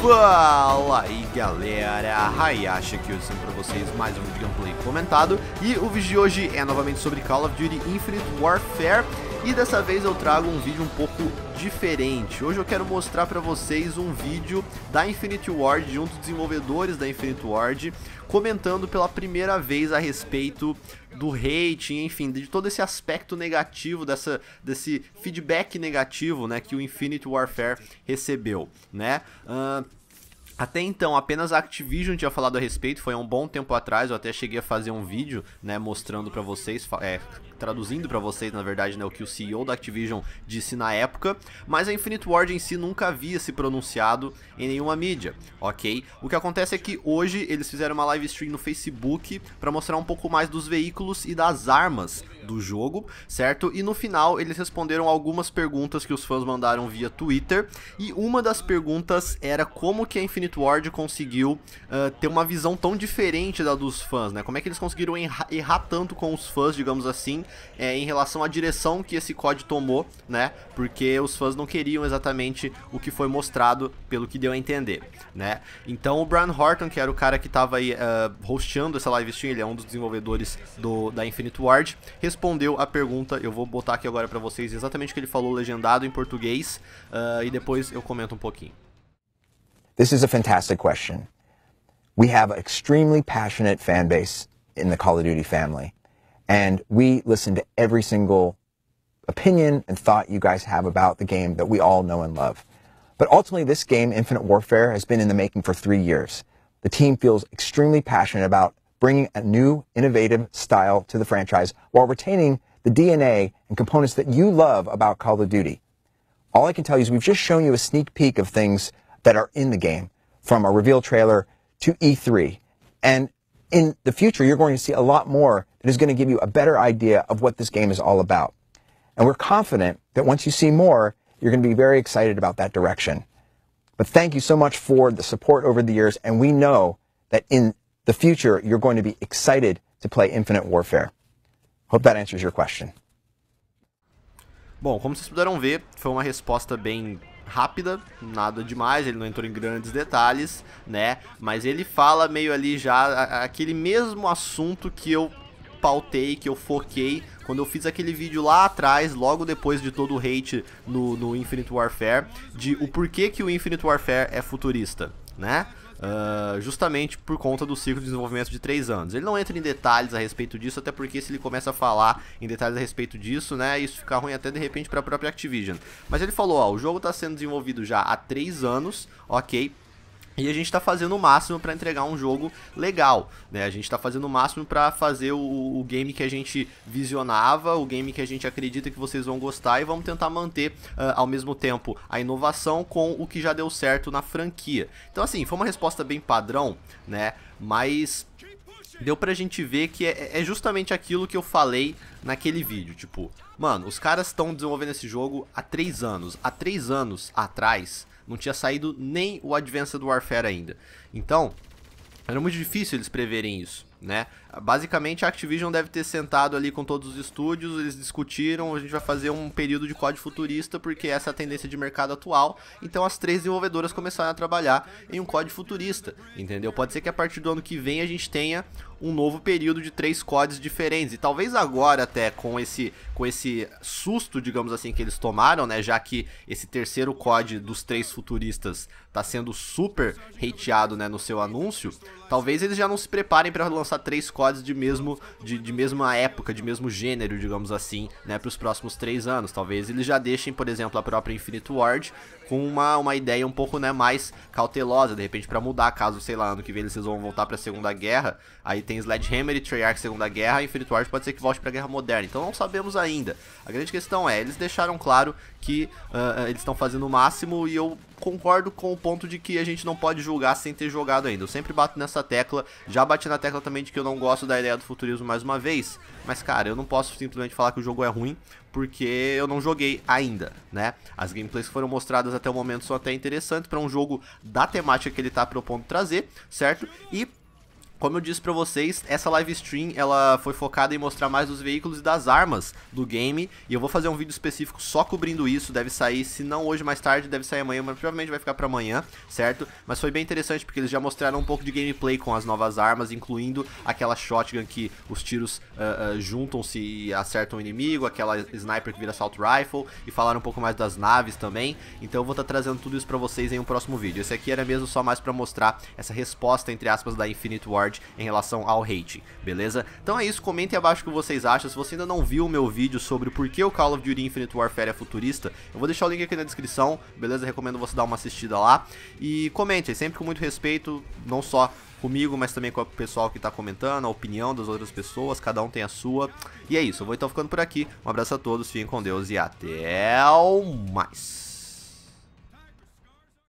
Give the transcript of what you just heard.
Fala aí galera, Hayashi aqui hoje para vocês mais um vídeo gameplay comentado E o vídeo de hoje é novamente sobre Call of Duty Infinite Warfare e dessa vez eu trago um vídeo um pouco diferente. Hoje eu quero mostrar para vocês um vídeo da Infinity Ward, de um dos desenvolvedores da Infinity Ward, comentando pela primeira vez a respeito do rating enfim, de todo esse aspecto negativo dessa desse feedback negativo, né, que o Infinity Warfare recebeu, né? Uh, até então, apenas a Activision tinha falado a respeito, foi há um bom tempo atrás, eu até cheguei a fazer um vídeo, né, mostrando para vocês, é, traduzindo para vocês, na verdade, né, o que o CEO da Activision disse na época, mas a Infinite Ward em si nunca havia se pronunciado em nenhuma mídia, ok? O que acontece é que hoje eles fizeram uma live stream no Facebook para mostrar um pouco mais dos veículos e das armas do jogo, certo? E no final eles responderam algumas perguntas que os fãs mandaram via Twitter, e uma das perguntas era como que a Infinite Ward conseguiu uh, ter uma visão tão diferente da dos fãs, né? Como é que eles conseguiram errar, errar tanto com os fãs, digamos assim, é, em relação à direção que esse COD tomou, né? Porque os fãs não queriam exatamente o que foi mostrado, pelo que deu a entender, né? Então o Brian Horton, que era o cara que estava aí uh, hosteando essa live stream, ele é um dos desenvolvedores do, da Infinite Ward, respondeu a pergunta, eu vou botar aqui agora para vocês exatamente o que ele falou legendado em português, uh, e depois eu comento um pouquinho. This is a fantastic question. We have an extremely passionate fan base in the Call of Duty family. And we listen to every single opinion and thought you guys have about the game that we all know and love. But ultimately, this game, Infinite Warfare, has been in the making for three years. The team feels extremely passionate about bringing a new, innovative style to the franchise while retaining the DNA and components that you love about Call of Duty. All I can tell you is we've just shown you a sneak peek of things that are in the game, from a reveal trailer to E3. And in the future, you're going to see a lot more that is going to give you a better idea of what this game is all about. And we're confident that once you see more, you're going to be very excited about that direction. But thank you so much for the support over the years, and we know that in the future, you're going to be excited to play Infinite Warfare. Hope that answers your question. Bom, como vocês puderam ver, foi uma resposta bem rápida, nada demais, ele não entrou em grandes detalhes, né? Mas ele fala meio ali já aquele mesmo assunto que eu pautei, que eu foquei quando eu fiz aquele vídeo lá atrás, logo depois de todo o hate no, no Infinite Warfare, de o porquê que o Infinite Warfare é futurista, né? Uh, justamente por conta do ciclo de desenvolvimento de 3 anos. Ele não entra em detalhes a respeito disso, até porque se ele começa a falar em detalhes a respeito disso, né, isso fica ruim até de repente para a própria Activision. Mas ele falou, ó, o jogo está sendo desenvolvido já há 3 anos, ok, e a gente está fazendo o máximo para entregar um jogo legal, né? A gente está fazendo o máximo para fazer o, o, game que a gente visionava, o game que a gente acredita que vocês vão gostar e vamos tentar manter uh, ao mesmo tempo a inovação com o que já deu certo na franquia. Então assim, foi uma resposta bem padrão, né? Mas deu pra gente ver que é, é, justamente aquilo que eu falei naquele vídeo. Tipo, mano, os caras estão desenvolvendo esse jogo há 3 anos. Há 3 anos atrás não tinha saído nem o Advanced Warfare ainda. Então, era muito difícil eles preverem isso né? Basicamente a Activision deve ter sentado ali com todos os estúdios, eles discutiram, a gente vai fazer um período de código futurista porque essa é a tendência de mercado atual. Então as três desenvolvedoras começaram a trabalhar em um código futurista, entendeu? Pode ser que a partir do ano que vem a gente tenha um novo período de três códigos diferentes. E talvez agora até com esse com esse susto, digamos assim, que eles tomaram, né, já que esse terceiro código dos três futuristas tá sendo super hateado, né, no seu anúncio, talvez eles já não se preparem para lançar lançar três CODs de mesmo de, de mesma época, de mesmo gênero, digamos assim, né, para os próximos três anos. Talvez eles já deixem, por exemplo, a própria Infinite Ward com uma, uma ideia um pouco né, mais cautelosa, de repente para mudar, caso, sei lá, ano que vem eles vão voltar para a Segunda Guerra, aí tem Sledgehammer e Treyarch Segunda Guerra, e Infinite Ward pode ser que volte para a Guerra Moderna. Então não sabemos ainda. A grande questão é, eles deixaram claro que uh, eles estão fazendo o máximo e eu concordo com o ponto de que a gente não pode julgar sem ter jogado ainda. Eu sempre bato nessa tecla, já bati na tecla também de que eu não gosto da ideia do futurismo mais uma vez. Mas, cara, eu não posso simplesmente falar que o jogo é ruim, porque eu não joguei ainda, né? As gameplays que foram mostradas até o momento são até interessantes para um jogo da temática que ele está propondo trazer, certo? E como eu disse para vocês, essa live stream ela foi focada em mostrar mais dos veículos e das armas do game, e eu vou fazer um vídeo específico só cobrindo isso, deve sair, se não hoje mais tarde, deve sair amanhã, mas provavelmente vai ficar para amanhã, certo? Mas foi bem interessante porque eles já mostraram um pouco de gameplay com as novas armas, incluindo aquela shotgun que os tiros uh, uh, juntam-se e acertam o inimigo, aquela sniper que vira assault rifle, e falaram um pouco mais das naves também, então eu vou estar tá trazendo tudo isso para vocês em um próximo vídeo. Esse aqui era mesmo só mais para mostrar essa resposta, entre aspas, da Infinite War em relação ao hate, beleza? Então é isso, comentem abaixo o que vocês acham. Se você ainda não viu o meu vídeo sobre por que o Call of Duty Infinite Warfare é futurista, eu vou deixar o link aqui na descrição, beleza? Recomendo você dar uma assistida lá. E comente. sempre com muito respeito, não só comigo, mas também com o pessoal que está comentando, a opinião das outras pessoas, cada um tem a sua. E é isso, eu vou então ficando por aqui. Um abraço a todos, fiquem com Deus e até mais.